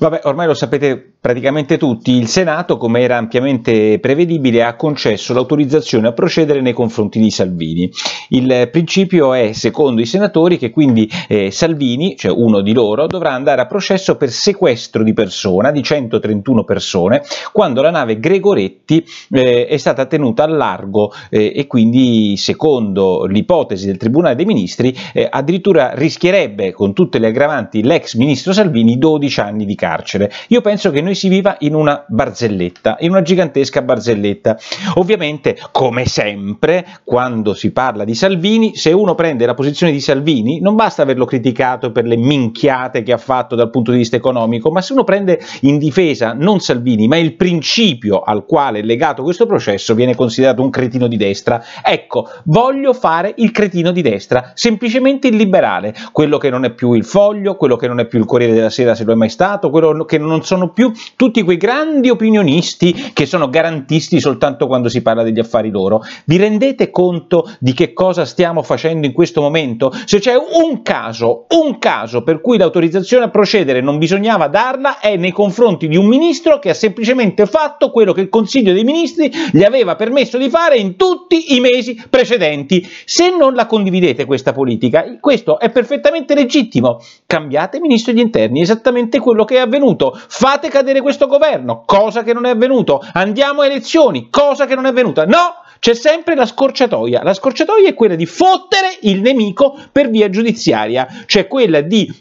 Vabbè, ormai lo sapete praticamente tutti, il Senato, come era ampiamente prevedibile, ha concesso l'autorizzazione a procedere nei confronti di Salvini. Il principio è, secondo i senatori, che quindi eh, Salvini, cioè uno di loro, dovrà andare a processo per sequestro di persona di 131 persone quando la nave Gregoretti eh, è stata tenuta al largo eh, e quindi, secondo l'ipotesi del Tribunale dei Ministri, eh, addirittura rischierebbe con tutte le aggravanti l'ex ministro Salvini 12 anni di carcere carcere. Io penso che noi si viva in una barzelletta, in una gigantesca barzelletta. Ovviamente, come sempre, quando si parla di Salvini, se uno prende la posizione di Salvini, non basta averlo criticato per le minchiate che ha fatto dal punto di vista economico, ma se uno prende in difesa non Salvini, ma il principio al quale è legato questo processo, viene considerato un cretino di destra. Ecco, voglio fare il cretino di destra, semplicemente il liberale, quello che non è più il foglio, quello che non è più il Corriere della Sera se lo è mai stato, quello che non sono più tutti quei grandi opinionisti che sono garantisti soltanto quando si parla degli affari loro. Vi rendete conto di che cosa stiamo facendo in questo momento? Se c'è un caso, un caso per cui l'autorizzazione a procedere non bisognava darla è nei confronti di un ministro che ha semplicemente fatto quello che il Consiglio dei Ministri gli aveva permesso di fare in tutti i mesi precedenti. Se non la condividete questa politica, questo è perfettamente legittimo. Cambiate ministro degli interni, esattamente quello che avete avvenuto, fate cadere questo governo, cosa che non è avvenuto, andiamo a elezioni, cosa che non è avvenuta, no! C'è sempre la scorciatoia. La scorciatoia è quella di fottere il nemico per via giudiziaria, cioè quella di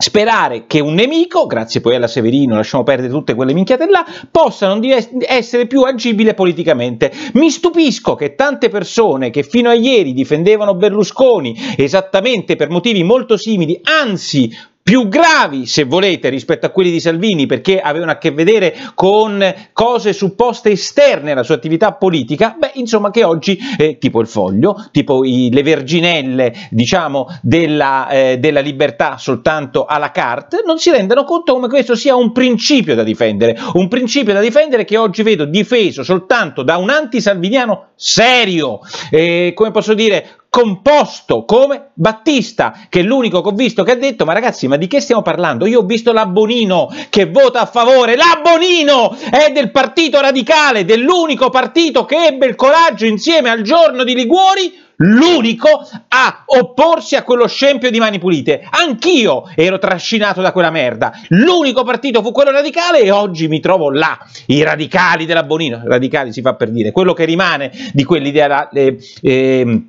sperare che un nemico, grazie poi alla Severino, lasciamo perdere tutte quelle minchiate là, possa non essere più agibile politicamente. Mi stupisco che tante persone che fino a ieri difendevano Berlusconi esattamente per motivi molto simili, anzi più gravi, se volete, rispetto a quelli di Salvini, perché avevano a che vedere con cose supposte esterne alla sua attività politica, beh, insomma, che oggi, eh, tipo il foglio, tipo i, le verginelle, diciamo, della, eh, della libertà soltanto alla carte, non si rendano conto come questo sia un principio da difendere, un principio da difendere che oggi vedo difeso soltanto da un antisalviniano serio, eh, come posso dire, composto come Battista, che è l'unico che ho visto che ha detto, ma ragazzi, ma di che stiamo parlando? Io ho visto Labonino che vota a favore, Labonino è del partito radicale, dell'unico partito che ebbe il coraggio insieme al giorno di Liguori l'unico a opporsi a quello scempio di mani pulite. Anch'io ero trascinato da quella merda. L'unico partito fu quello radicale e oggi mi trovo là. I radicali della Bonino, radicali si fa per dire, quello che rimane di quell'idea. Eh, eh,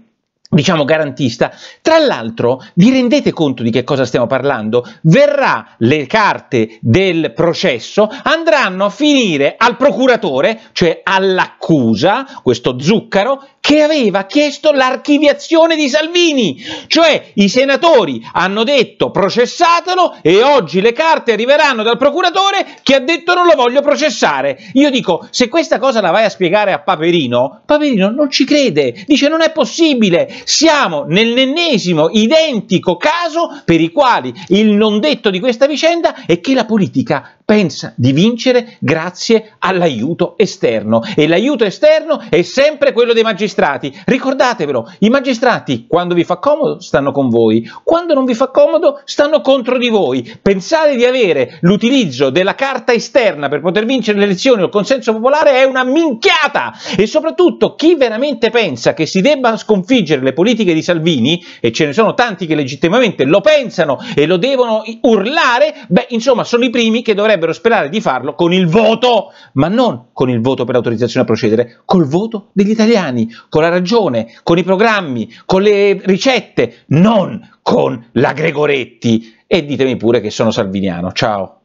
diciamo garantista. Tra l'altro, vi rendete conto di che cosa stiamo parlando? Verrà le carte del processo andranno a finire al procuratore, cioè all'accusa, questo zucchero, che aveva chiesto l'archiviazione di Salvini, cioè i senatori hanno detto processatelo e oggi le carte arriveranno dal procuratore che ha detto non lo voglio processare. Io dico, se questa cosa la vai a spiegare a Paperino, Paperino non ci crede, dice non è possibile, siamo nell'ennesimo identico caso per i quali il non detto di questa vicenda è che la politica pensa di vincere grazie all'aiuto esterno e l'aiuto esterno è sempre quello dei magistrati. Ricordatevelo, i magistrati quando vi fa comodo stanno con voi, quando non vi fa comodo stanno contro di voi. Pensare di avere l'utilizzo della carta esterna per poter vincere le elezioni o il consenso popolare è una minchiata e soprattutto chi veramente pensa che si debba sconfiggere le politiche di Salvini e ce ne sono tanti che legittimamente lo pensano e lo devono urlare, beh insomma sono i primi che dovrebbero potrebbero sperare di farlo con il voto, ma non con il voto per l'autorizzazione a procedere, col voto degli italiani, con la ragione, con i programmi, con le ricette, non con la Gregoretti. E ditemi pure che sono salviniano. Ciao.